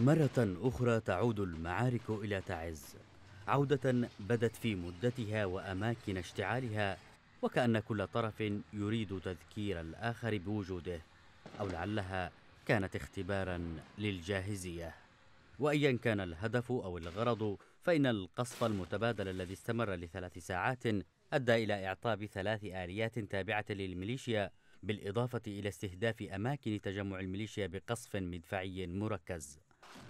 مرة أخرى تعود المعارك إلى تعز عودة بدت في مدتها وأماكن اشتعالها وكأن كل طرف يريد تذكير الآخر بوجوده أو لعلها كانت اختبارا للجاهزية وأيا كان الهدف أو الغرض فإن القصف المتبادل الذي استمر لثلاث ساعات أدى إلى إعطاب ثلاث آليات تابعة للميليشيا بالإضافة إلى استهداف أماكن تجمع الميليشيا بقصف مدفعي مركز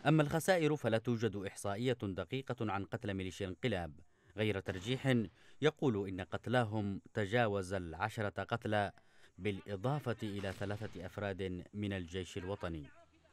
أما الخسائر فلا توجد إحصائية دقيقة عن قتل ميليشيا الانقلاب غير ترجيح يقول إن قتلاهم تجاوز العشرة قتلى بالإضافة إلى ثلاثة أفراد من الجيش الوطني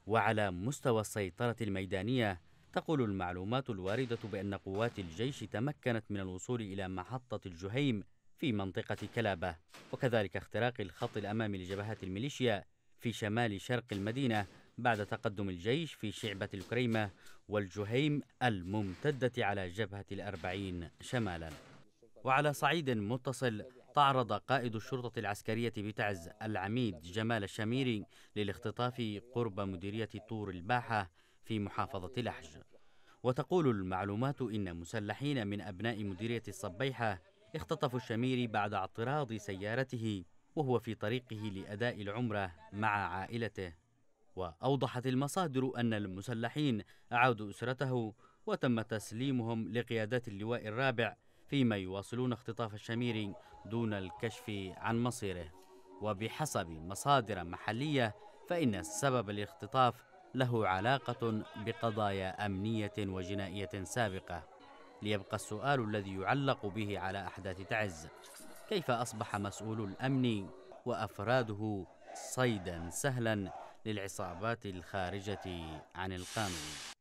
وعلى مستوى السيطرة الميدانية تقول المعلومات الواردة بأن قوات الجيش تمكنت من الوصول إلى محطة الجهيم في منطقة كلابة وكذلك اختراق الخط الأمامي لجبهات الميليشيا في شمال شرق المدينة بعد تقدم الجيش في شعبة الكريمة والجهيم الممتدة على جبهة الأربعين شمالا وعلى صعيد متصل تعرض قائد الشرطة العسكرية بتعز العميد جمال الشميري للاختطاف قرب مديرية طور الباحة في محافظة لحج وتقول المعلومات إن مسلحين من أبناء مديرية الصبيحة اختطفوا الشميري بعد اعتراض سيارته وهو في طريقه لأداء العمرة مع عائلته وأوضحت المصادر أن المسلحين أعادوا أسرته وتم تسليمهم لقيادات اللواء الرابع فيما يواصلون اختطاف الشميري دون الكشف عن مصيره وبحسب مصادر محلية فإن السبب الاختطاف له علاقة بقضايا أمنية وجنائية سابقة ليبقى السؤال الذي يعلق به على أحداث تعز كيف أصبح مسؤول الأمن وأفراده صيدا سهلا للعصابات الخارجة عن القانون